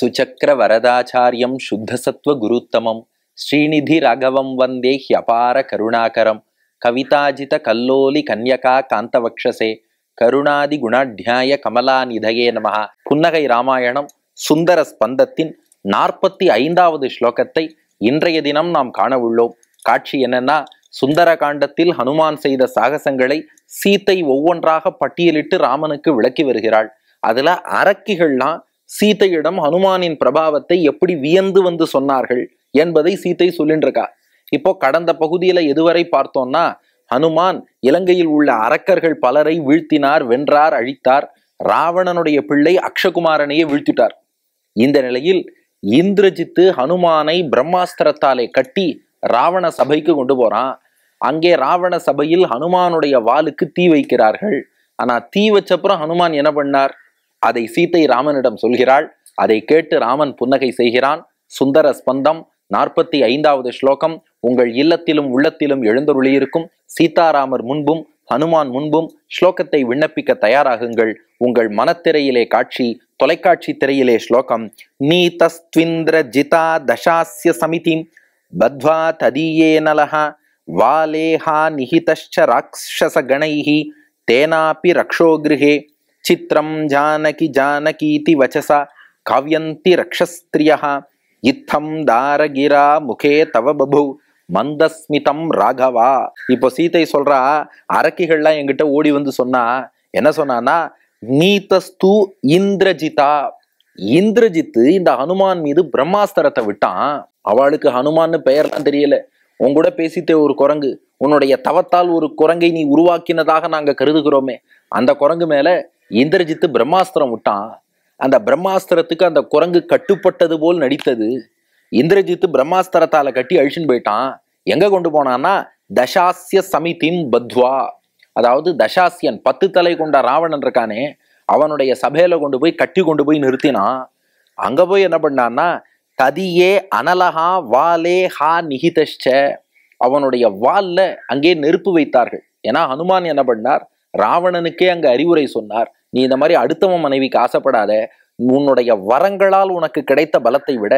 சுச்சக்கர வரதாச்சாரியம் சுத்தசத்வ குருத்தமம் ஸ்ரீநிதி ராகவம் வந்தே ஹியபார கருணாகரம் கவிதாஜித கல்லோலி கன்யகா காந்தவக்ஷசே கருணாதி குணாத்தியாய கமலாநிதயே நம புன்னகை ராமாயணம் சுந்தர ஸ்பந்தத்தின் நாற்பத்தி ஐந்தாவது ஸ்லோகத்தை இன்றைய தினம் நாம் காண உள்ளோம் காட்சி என்னன்னா சுந்தர காண்டத்தில் ஹனுமான் செய்த சாகசங்களை சீத்தை ஒவ்வொன்றாக பட்டியலிட்டு ராமனுக்கு விளக்கி வருகிறாள் அதில் அரக்கிகள்லாம் சீத்தையிடம் ஹனுமானின் பிரபாவத்தை எப்படி வியந்து வந்து சொன்னார்கள் என்பதை சீத்தை சொல்லின்றிருக்கா இப்போ கடந்த பகுதியில எதுவரை பார்த்தோம்னா ஹனுமான் இலங்கையில் உள்ள அரக்கர்கள் பலரை வீழ்த்தினார் வென்றார் அழித்தார் ராவணனுடைய பிள்ளை அக்ஷகுமாரனையே வீழ்த்திட்டார் இந்த நிலையில் இந்திரஜித்து ஹனுமானை பிரம்மாஸ்திரத்தாலே கட்டி ராவண சபைக்கு கொண்டு போறான் அங்கே ராவண சபையில் ஹனுமானுடைய வாளுக்கு தீ வைக்கிறார்கள் ஆனா தீ வச்சப்புறம் ஹனுமான் என்ன பண்ணார் அதை சீத்தை ராமனிடம் சொல்கிறாள் அதை கேட்டு ராமன் புன்னகை செய்கிறான் சுந்தர ஸ்பந்தம் நாற்பத்தி ஐந்தாவது ஸ்லோகம் உங்கள் இல்லத்திலும் உள்ளத்திலும் எழுந்தருளியிருக்கும் சீதாராமர் முன்பும் ஹனுமான் முன்பும் ஸ்லோகத்தை விண்ணப்பிக்க தயாராகுங்கள் உங்கள் மனத்திரையிலே காட்சி தொலைக்காட்சி திரையிலே ஸ்லோகம் நீ தஸ்விந்திர ஜிதா தசாஸ்ய சமிதி பத்வா ததீயே நலஹா வாலேஹா நிஹிதஷ்ச ராட்சச கணைஹி தேனாபி ரக்ஷோகிருஹே சித்திரம் ஜானகி ஜானகீதி வச்சசா காவியந்தி ரக்ஷஸ்திரியா இத்தம் தாரகிரா முகே தவ பபு மந்தஸ்மிதம் ராகவா இப்போ சீதை சொல்றா அரக்கிகள்லாம் என்கிட்ட ஓடி வந்து சொன்னா என்ன சொன்னானா நீதஸ்து இந்திரஜிதா இந்திரஜித்து இந்த ஹனுமான் மீது பிரம்மாஸ்திரத்தை விட்டான் அவளுக்கு ஹனுமான்னு பெயர்லாம் தெரியல உன் கூட பேசித்தே ஒரு குரங்கு உன்னுடைய தவத்தால் ஒரு குரங்கை நீ உருவாக்கினதாக நாங்க கருதுகிறோமே அந்த குரங்கு மேல இந்திரஜித்து பிரம்மாஸ்திரம் விட்டான் அந்த பிரம்மாஸ்திரத்துக்கு அந்த குரங்கு கட்டுப்பட்டது போல் நடித்தது இந்திரஜித்து பிரம்மாஸ்திரத்தால கட்டி அழிச்சுன்னு போயிட்டான் எங்க கொண்டு போனான்னா தசாசிய சமிதின் பத்வா அதாவது தசாசியன் பத்து தலை கொண்ட ராவணன் இருக்கானே அவனுடைய சபையில கொண்டு போய் கட்டி கொண்டு போய் நிறுத்தினான் அங்க போய் என்ன பண்ணான்னா ததியே அனலஹா வாலே ஹா நிகிதஷ்ட அவனுடைய வால்ல அங்கே நெருப்பு வைத்தார்கள் ஏன்னா ஹனுமான் என்ன பண்ணார் ராவணனுக்கே அங்க அறிவுரை சொன்னார் நீ இந்த மாதிரி அடுத்தவன் மனைவிக்கு ஆசைப்படாத உன்னுடைய வரங்களால் உனக்கு கிடைத்த பலத்தை விட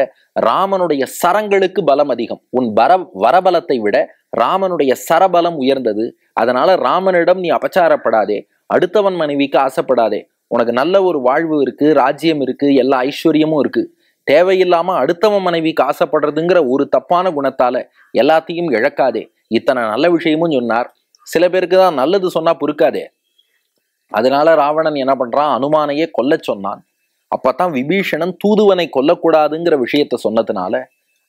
ராமனுடைய சரங்களுக்கு பலம் அதிகம் உன் வர வரபலத்தை விட ராமனுடைய சரபலம் உயர்ந்தது அதனால ராமனிடம் நீ அபச்சாரப்படாதே அடுத்தவன் மனைவிக்கு ஆசைப்படாதே உனக்கு நல்ல ஒரு வாழ்வு இருக்கு ராஜ்யம் இருக்கு எல்லா ஐஸ்வர்யமும் இருக்கு தேவையில்லாம அடுத்தவன் மனைவிக்கு ஆசைப்படுறதுங்கிற ஒரு தப்பான குணத்தால எல்லாத்தையும் இழக்காதே இத்தனை நல்ல விஷயமும் சொன்னார் சில பேருக்கு தான் நல்லது சொன்னா பொறுக்காதே அதனால ராவணன் என்ன பண்றான் அனுமானையே கொல்ல சொன்னான் அப்பதான் விபீஷணன் தூதுவனை கொல்லக்கூடாதுங்கிற விஷயத்த சொன்னதுனால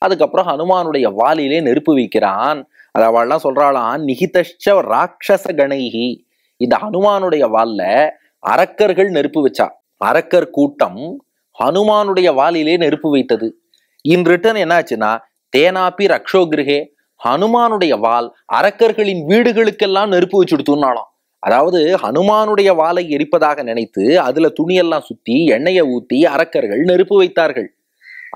அதுக்கப்புறம் ஹனுமானுடைய வாலிலே நெருப்பு வைக்கிறான் அது அவள்லாம் சொல்றாளாம் நிகிதஷ்ச ராட்சச கணைகி இந்த ஹனுமானுடைய வால்ல அரக்கர்கள் நெருப்பு வச்சா அரக்கர் கூட்டம் ஹனுமானுடைய வாலிலே நெருப்பு வைத்தது இன் ரிட்டன் என்னாச்சுன்னா தேனாப்பி கிரகே ஹனுமானுடைய வால் அரக்கர்களின் வீடுகளுக்கெல்லாம் நெருப்பு வச்சு கொடுத்துனாலாம் அதாவது ஹனுமானுடைய வாளை எரிப்பதாக நினைத்து அதுல துணியெல்லாம் சுத்தி எண்ணெயை ஊத்தி அரக்கர்கள் நெருப்பு வைத்தார்கள்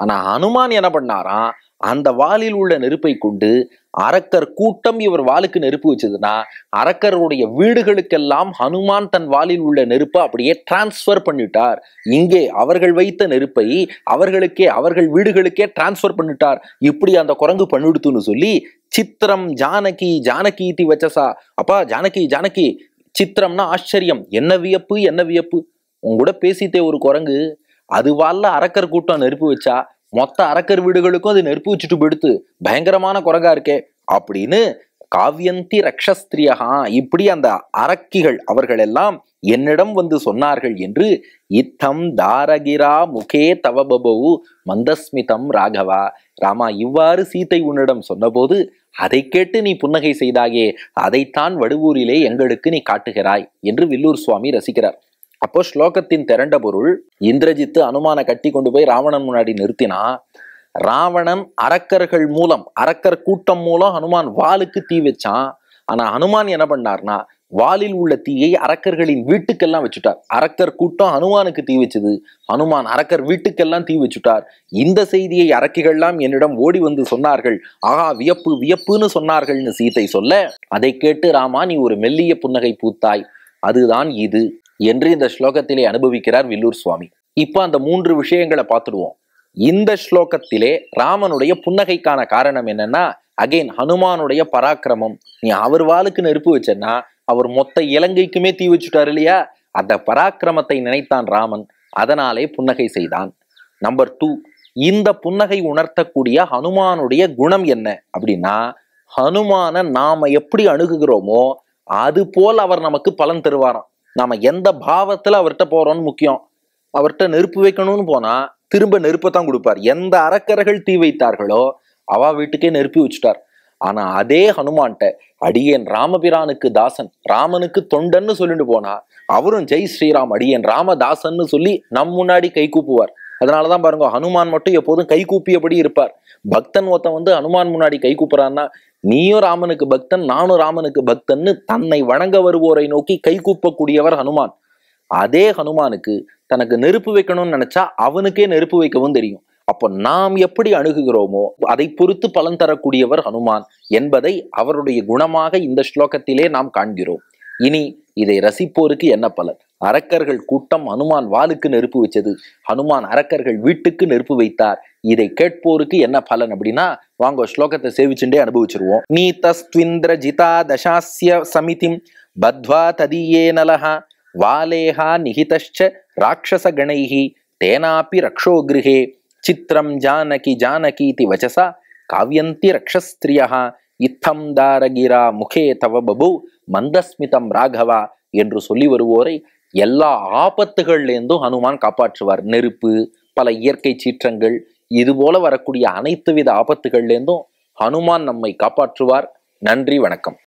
ஆனா ஹனுமான் என்ன பண்ணாராம் அந்த வாளில் உள்ள நெருப்பை கொண்டு அரக்கர் கூட்டம் இவர் வாளுக்கு நெருப்பு வச்சதுன்னா அரக்கருடைய வீடுகளுக்கெல்லாம் ஹனுமான் தன் வாளில் உள்ள நெருப்பை அப்படியே டிரான்ஸ்ஃபர் பண்ணிட்டார் இங்கே அவர்கள் வைத்த நெருப்பை அவர்களுக்கே அவர்கள் வீடுகளுக்கே டிரான்ஸ்ஃபர் பண்ணிட்டார் இப்படி அந்த குரங்கு பண்ணிவிடுத்துன்னு சொல்லி சித்திரம் ஜானகி ஜானகி தி வச்சசா அப்பா ஜானகி ஜானகி சித்திரம்னா ஆச்சரியம் என்ன வியப்பு என்ன வியப்பு உங்கூட பேசிட்டே ஒரு குரங்கு அதுவால அரக்கர் கூட்டம் நெருப்பு வச்சா மொத்த அரக்கர் வீடுகளுக்கும் அது நெருப்பு வச்சுட்டு போயிடுத்து பயங்கரமான குரங்கா இருக்கே அப்படின்னு காவியந்தி ரக்ஷஸ்திரியகா இப்படி அந்த அரக்கிகள் அவர்கள் எல்லாம் என்னிடம் வந்து சொன்னார்கள் என்று இத்தம் தாரகிரா முகே தவபபவு மந்தஸ்மிதம் ராகவா ராமா இவ்வாறு சீத்தை உன்னிடம் சொன்னபோது அதை கேட்டு நீ புன்னகை செய்தாயே அதைத்தான் வடுவூரிலே எங்களுக்கு நீ காட்டுகிறாய் என்று வில்லூர் சுவாமி ரசிக்கிறார் அப்போ ஸ்லோகத்தின் திரண்ட பொருள் இந்திரஜித்து அனுமான கட்டி கொண்டு போய் ராவணன் முன்னாடி நிறுத்தினா ராவணன் அரக்கர்கள் மூலம் அரக்கர் கூட்டம் மூலம் ஹனுமான் வாளுக்கு தீ வச்சான் ஆனா ஹனுமான் என்ன பண்ணார்னா வாலில் உள்ள தீயை அரக்கர்களின் வீட்டுக்கெல்லாம் வச்சுட்டார் அரக்கர் கூட்டம் ஹனுமானுக்கு தீ வச்சது அனுமான் அரக்கர் வீட்டுக்கெல்லாம் தீ வச்சுட்டார் இந்த செய்தியை அரக்கிகள்லாம் என்னிடம் ஓடி வந்து சொன்னார்கள் ஆகா வியப்பு வியப்புன்னு சொன்னார்கள்னு சீத்தை சொல்ல அதை கேட்டு ராமா நீ ஒரு மெல்லிய புன்னகை பூத்தாய் அதுதான் இது என்று இந்த ஸ்லோகத்திலே அனுபவிக்கிறார் வில்லூர் சுவாமி இப்போ அந்த மூன்று விஷயங்களை பார்த்துடுவோம் இந்த ஸ்லோகத்திலே ராமனுடைய புன்னகைக்கான காரணம் என்னன்னா அகெயின் ஹனுமானுடைய பராக்கிரமம் நீ அவர் வாளுக்கு நெருப்பு வச்சேன்னா அவர் மொத்த இலங்கைக்குமே தீ வச்சுட்டார் இல்லையா அந்த பராக்கிரமத்தை நினைத்தான் ராமன் அதனாலே புன்னகை செய்தான் நம்பர் டூ இந்த புன்னகை உணர்த்தக்கூடிய ஹனுமானுடைய குணம் என்ன அப்படின்னா ஹனுமான நாம எப்படி அணுகுகிறோமோ அது போல் அவர் நமக்கு பலன் தருவாராம் நாம் எந்த பாவத்தில் அவர்கிட்ட போகிறோம்னு முக்கியம் அவர்கிட்ட நெருப்பு வைக்கணும்னு போனால் திரும்ப நெருப்பை தான் கொடுப்பார் எந்த அறக்கரைகள் தீ வைத்தார்களோ அவ வீட்டுக்கே நெருப்பி வச்சுட்டார் ஆனால் அதே ஹனுமான்ட்ட அடியன் ராமபிரானுக்கு தாசன் ராமனுக்கு தொண்டன்னு சொல்லிட்டு போனா அவரும் ஜெய் ஸ்ரீராம் அடியேன் ராமதாசன்னு சொல்லி நம் முன்னாடி கை கூப்புவார் அதனால தான் பாருங்க ஹனுமான் மட்டும் எப்போதும் கை கூப்பியபடி இருப்பார் பக்தன் ஒருத்தன் வந்து ஹனுமான் முன்னாடி கை கூப்புறான்னா நீயும் ராமனுக்கு பக்தன் நானும் ராமனுக்கு பக்தன்னு தன்னை வணங்க வருவோரை நோக்கி கைகூப்பக்கூடியவர் ஹனுமான் அதே ஹனுமானுக்கு தனக்கு நெருப்பு வைக்கணும்னு நினைச்சா அவனுக்கே நெருப்பு வைக்கவும் தெரியும் அப்போ நாம் எப்படி அணுகுகிறோமோ அதை பொறுத்து பலன் தரக்கூடியவர் ஹனுமான் என்பதை அவருடைய குணமாக இந்த ஸ்லோகத்திலே நாம் காண்கிறோம் இனி இதை ரசிப்போருக்கு என்ன பலன் அரக்கர்கள் கூட்டம் ஹனுமான் வாளுக்கு நெருப்பு வச்சது ஹனுமான் அரக்கர்கள் வீட்டுக்கு நெருப்பு வைத்தார் இதை கேட்போருக்கு என்ன பலன் அப்படின்னா வாங்க ஸ்லோகத்தை சேவிச்சுட்டே அனுபவிச்சிருவோம் நீ தஸ்விந்திர ஜிதா தசாசிய சமிதிம் பத்வா ததியே நலஹா வாலேஹா நிகிதஷ்ச ராட்சச கணைஹி தேனாப்பி கிருஹே சித்திரம் ஜானகி ஜானகீதி வச்சசா காவியந்தி ரக்ஷஸ்திரியா இத்தம் தாரகிரா முகே தவ பபு மந்தஸ்மிதம் ராகவா என்று சொல்லி வருவோரை எல்லா ஆபத்துகள்லேருந்தும் ஹனுமான் காப்பாற்றுவார் நெருப்பு பல இயற்கை சீற்றங்கள் இது போல வரக்கூடிய அனைத்து வித ஆபத்துகள்லேருந்தும் ஹனுமான் நம்மை காப்பாற்றுவார் நன்றி வணக்கம்